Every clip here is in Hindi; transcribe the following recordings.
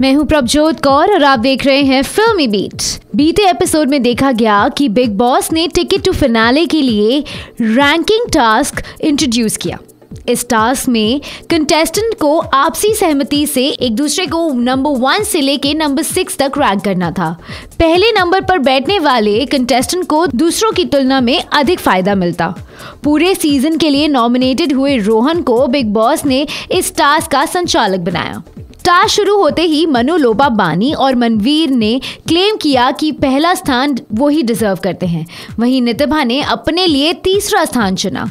मैं हूं प्रभजोत कौर और आप देख रहे हैं फिल्मी बीट बीते एपिसोड में देखा गया कि बिग बॉस ने टिकट टू फिनाले के लिए रैंकिंग टास्क इंट्रोड्यूस किया इस टास्क में कंटेस्टेंट को आपसी सहमति से एक दूसरे को नंबर वन से लेके नंबर सिक्स तक रैंक करना था पहले नंबर पर बैठने वाले कंटेस्टेंट को दूसरों की तुलना में अधिक फायदा मिलता पूरे सीजन के लिए नॉमिनेटेड हुए रोहन को बिग बॉस ने इस टास्क का संचालक बनाया स्टार शुरू होते ही मनु लोबा बानी और मनवीर ने क्लेम किया कि पहला स्थान वो ही डिजर्व करते हैं वहीं नितिभा ने अपने लिए तीसरा स्थान चुना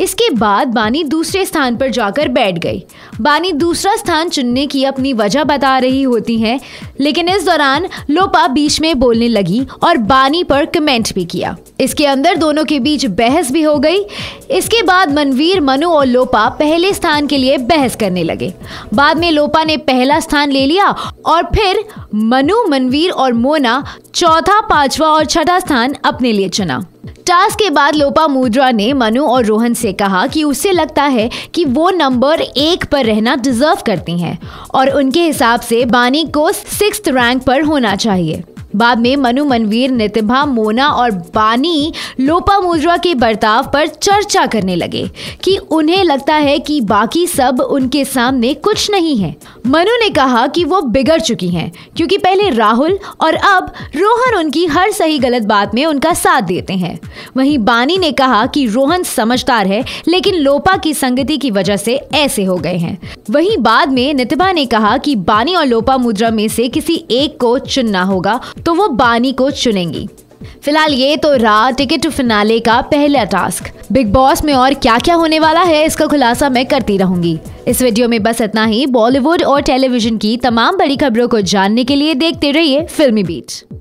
इसके बाद बानी दूसरे स्थान पर जाकर बैठ गई बानी दूसरा स्थान चुनने की अपनी वजह बता रही होती हैं लेकिन इस दौरान लोपा बीच में बोलने लगी और बानी पर कमेंट भी किया इसके अंदर दोनों के बीच बहस भी हो गई इसके बाद मनवीर मनु और लोपा पहले स्थान के लिए बहस करने लगे बाद में लोपा ने पहला स्थान ले लिया और फिर मनु मनवीर और मोना चौथा पांचवा और छठा स्थान अपने लिए चुना टास्क के बाद लोपा मुद्रा ने मनु और रोहन से कहा कि उसे लगता है कि वो नंबर एक पर रहना डिजर्व करती हैं और उनके हिसाब से बानी को सिक्स रैंक पर होना चाहिए बाद में मनु मनवीर नितिभा मोना और बानी लोपा मुद्रा के बर्ताव पर चर्चा करने लगे कि उन्हें लगता है कि बाकी सब उनके सामने कुछ नहीं है मनु ने कहा कि वो बिगड़ चुकी हैं क्योंकि पहले राहुल और अब रोहन उनकी हर सही गलत बात में उनका साथ देते हैं वहीं बानी ने कहा कि रोहन समझदार है लेकिन लोपा की संगति की वजह से ऐसे हो गए हैं वहीं बाद में नितिभा ने कहा कि बानी और लोपा मुद्रा में से किसी एक को चुनना होगा तो वो बानी को चुनेंगी फिलहाल ये तो रहा टिकट टू फिनाले का पहला टास्क बिग बॉस में और क्या क्या होने वाला है इसका खुलासा मैं करती रहूंगी इस वीडियो में बस इतना ही बॉलीवुड और टेलीविजन की तमाम बड़ी खबरों को जानने के लिए देखते रहिए फिल्मी बीट